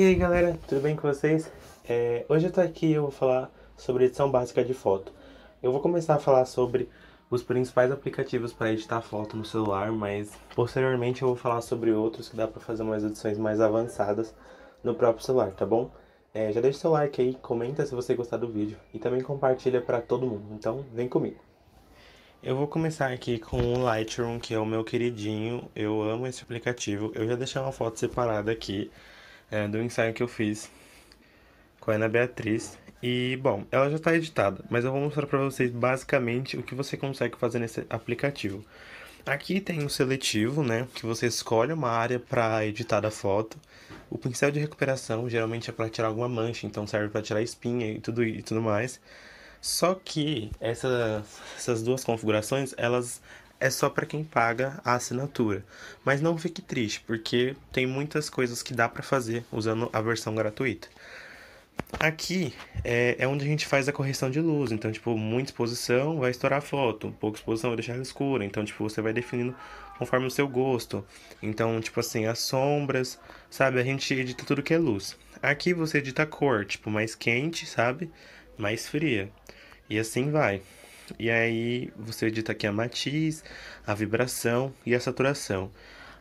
E aí galera, tudo bem com vocês? É, hoje eu tô aqui e eu vou falar sobre edição básica de foto. Eu vou começar a falar sobre os principais aplicativos para editar foto no celular, mas posteriormente eu vou falar sobre outros que dá para fazer umas edições mais avançadas no próprio celular, tá bom? É, já deixa seu like aí, comenta se você gostar do vídeo e também compartilha para todo mundo, então vem comigo. Eu vou começar aqui com o Lightroom, que é o meu queridinho, eu amo esse aplicativo. Eu já deixei uma foto separada aqui é, do ensaio que eu fiz com a Ana Beatriz. E, bom, ela já está editada, mas eu vou mostrar para vocês basicamente o que você consegue fazer nesse aplicativo. Aqui tem um seletivo, né, que você escolhe uma área para editar a foto. O pincel de recuperação geralmente é para tirar alguma mancha, então serve para tirar espinha e tudo, e tudo mais. Só que essas duas configurações, elas é só para quem paga a assinatura. Mas não fique triste, porque tem muitas coisas que dá para fazer usando a versão gratuita. Aqui é, é, onde a gente faz a correção de luz, então, tipo, muita exposição vai estourar a foto, pouca exposição vai deixar ela escura, então, tipo, você vai definindo conforme o seu gosto. Então, tipo assim, as sombras, sabe? A gente edita tudo que é luz. Aqui você edita a cor, tipo, mais quente, sabe? Mais fria. E assim vai. E aí você edita aqui a matiz, a vibração e a saturação.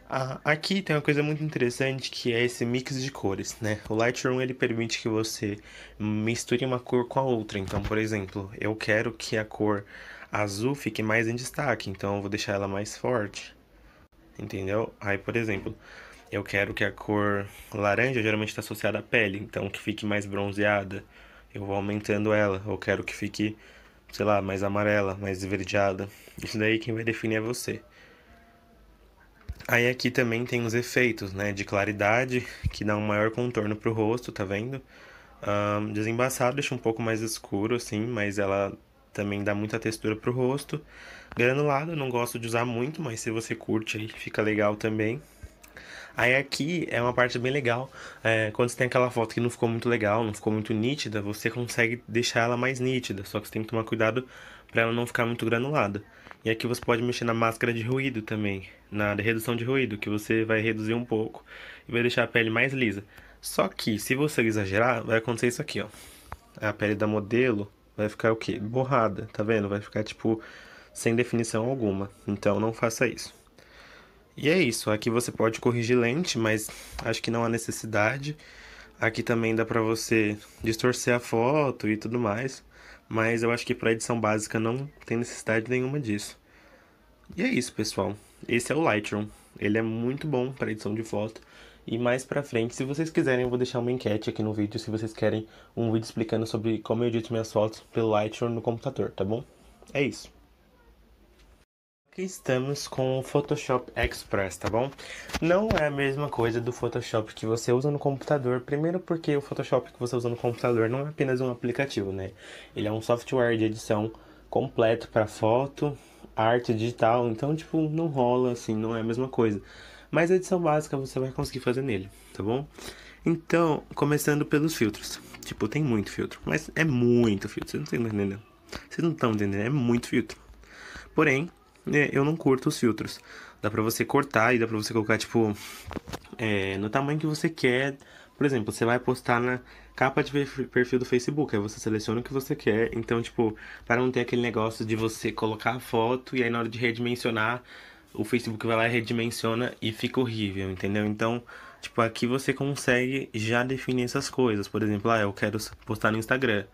Ah, aqui tem uma coisa muito interessante que é esse mix de cores, né? O Lightroom ele permite que você misture uma cor com a outra. Então, por exemplo, eu quero que a cor azul fique mais em destaque, então eu vou deixar ela mais forte. Entendeu? Aí, por exemplo, eu quero que a cor laranja geralmente está associada à pele, então que fique mais bronzeada. Eu vou aumentando ela. Eu quero que fique sei lá, mais amarela, mais esverdeada. Isso daí quem vai definir é você. Aí aqui também tem os efeitos, né, de claridade, que dá um maior contorno pro rosto, tá vendo? Um, desembaçado deixa um pouco mais escuro, assim, mas ela também dá muita textura pro rosto. Granulado, não gosto de usar muito, mas se você curte aí, fica legal também. Aí aqui é uma parte bem legal. É, quando você tem aquela foto que não ficou muito legal, não ficou muito nítida, você consegue deixar ela mais nítida. Só que você tem que tomar cuidado para ela não ficar muito granulada. E aqui você pode mexer na máscara de ruído também, na redução de ruído, que você vai reduzir um pouco e vai deixar a pele mais lisa. Só que se você exagerar, vai acontecer isso aqui, ó. A pele da modelo vai ficar o quê? Borrada, tá vendo? Vai ficar tipo sem definição alguma. Então não faça isso. E é isso, aqui você pode corrigir lente, mas acho que não há necessidade. Aqui também dá para você distorcer a foto e tudo mais, mas eu acho que para edição básica não tem necessidade nenhuma disso. E é isso, pessoal. Esse é o Lightroom. Ele é muito bom para edição de foto. E mais pra frente, se vocês quiserem, eu vou deixar uma enquete aqui no vídeo, se vocês querem um vídeo explicando sobre como eu edito minhas fotos pelo Lightroom no computador, tá bom? É isso. Aqui estamos com o Photoshop Express, tá bom? Não é a mesma coisa do Photoshop que você usa no computador. Primeiro porque o Photoshop que você usa no computador não é apenas um aplicativo, né? Ele é um software de edição completo para foto, arte digital, então tipo, não rola assim, não é a mesma coisa. Mas a edição básica você vai conseguir fazer nele, tá bom? Então, começando pelos filtros. Tipo, tem muito filtro, mas é muito filtro, vocês não estão entendendo. Vocês não estão entendendo, é muito filtro. Porém, é, eu não curto os filtros. Dá pra você cortar e dá pra você colocar, tipo, é, no tamanho que você quer. Por exemplo, você vai postar na capa de perfil do Facebook, aí você seleciona o que você quer. Então, tipo, para não ter aquele negócio de você colocar a foto e aí na hora de redimensionar, o Facebook vai lá e redimensiona e fica horrível, entendeu? Então, tipo, aqui você consegue já definir essas coisas. Por exemplo, ah, eu quero postar no Instagram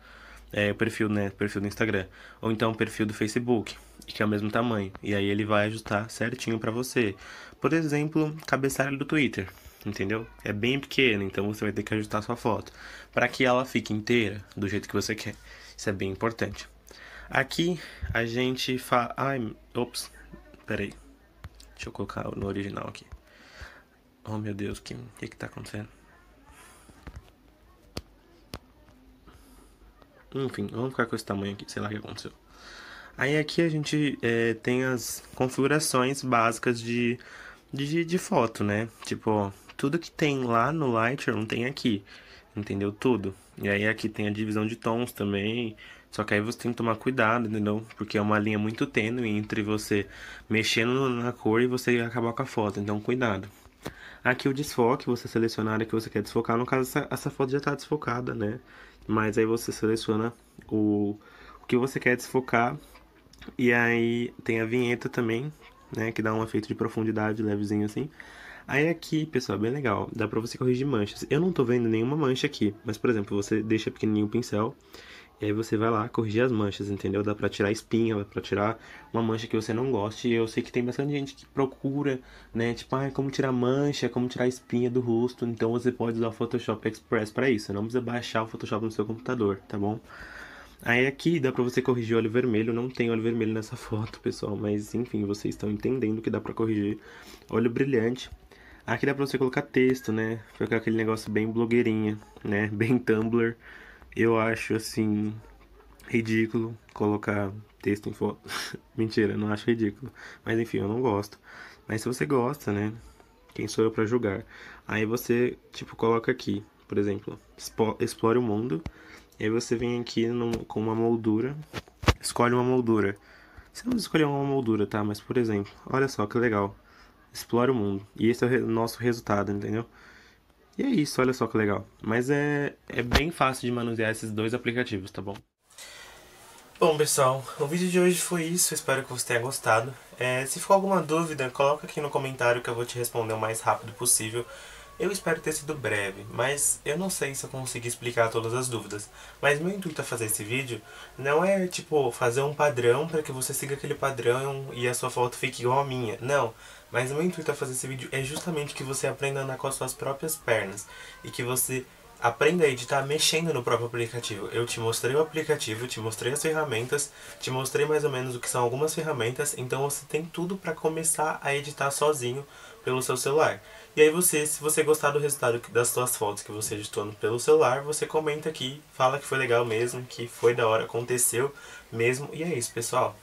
é, o perfil, né? Perfil do Instagram. Ou então o perfil do Facebook, que é o mesmo tamanho. E aí ele vai ajustar certinho para você. Por exemplo, cabeçalho do Twitter, entendeu? É bem pequeno, então você vai ter que ajustar sua foto. para que ela fique inteira, do jeito que você quer. Isso é bem importante. Aqui a gente fala. Ai, ops, peraí. Deixa eu colocar no original aqui. Oh meu Deus, o que, que, que tá acontecendo? Enfim, vamos ficar com esse tamanho aqui, sei lá o que aconteceu. Aí aqui a gente é, tem as configurações básicas de, de, de foto, né? Tipo, ó, tudo que tem lá no Lightroom tem aqui, entendeu? Tudo. E aí aqui tem a divisão de tons também, só que aí você tem que tomar cuidado, entendeu? Porque é uma linha muito tênue entre você mexendo na cor e você acabar com a foto, então cuidado. Aqui o desfoque, você seleciona a área que você quer desfocar, no caso essa, essa foto já está desfocada, né? Mas aí você seleciona o, o que você quer desfocar. E aí tem a vinheta também, né? Que dá um efeito de profundidade levezinho assim. Aí aqui, pessoal, é bem legal, dá pra você corrigir manchas. Eu não tô vendo nenhuma mancha aqui, mas, por exemplo, você deixa pequenininho o pincel e aí você vai lá corrigir as manchas, entendeu? Dá pra tirar espinha, dá pra tirar uma mancha que você não goste. E eu sei que tem bastante gente que procura, né? Tipo, ah, como tirar mancha, como tirar espinha do rosto. Então você pode usar o Photoshop Express para isso. Não precisa baixar o Photoshop no seu computador, tá bom? Aí aqui dá pra você corrigir olho vermelho, não tem olho vermelho nessa foto, pessoal, mas enfim, vocês estão entendendo que dá pra corrigir olho brilhante. Aqui dá pra você colocar texto, né? Ficar aquele negócio bem blogueirinha, né? Bem Tumblr. Eu acho assim ridículo colocar texto em foto. Mentira, não acho ridículo. Mas enfim, eu não gosto. Mas se você gosta, né? Quem sou eu para julgar? Aí você, tipo, coloca aqui, por exemplo, explore o mundo. E aí você vem aqui no, com uma moldura, escolhe uma moldura. Você não escolheu uma moldura, tá? Mas, por exemplo, olha só que legal. Explore o mundo. E esse é o re nosso resultado, entendeu? E é isso, olha só que legal. Mas é, é bem fácil de manusear esses dois aplicativos, tá bom? Bom pessoal, o vídeo de hoje foi isso, espero que você tenha gostado. É, se ficou alguma dúvida, coloca aqui no comentário que eu vou te responder o mais rápido possível. Eu espero ter sido breve, mas eu não sei se eu consegui explicar todas as dúvidas. Mas meu intuito a fazer esse vídeo não é, tipo, fazer um padrão para que você siga aquele padrão e a sua foto fique igual à minha. Não, mas o intuito a fazer esse vídeo é justamente que você aprenda a andar com as suas próprias pernas e que você aprenda a editar mexendo no próprio aplicativo. Eu te mostrei o aplicativo, te mostrei as ferramentas, te mostrei mais ou menos o que são algumas ferramentas, então você tem tudo para começar a editar sozinho pelo seu celular. E aí você, se você gostar do resultado das suas fotos que você editou pelo celular, você comenta aqui, fala que foi legal mesmo, que foi da hora, aconteceu mesmo, e é isso, pessoal.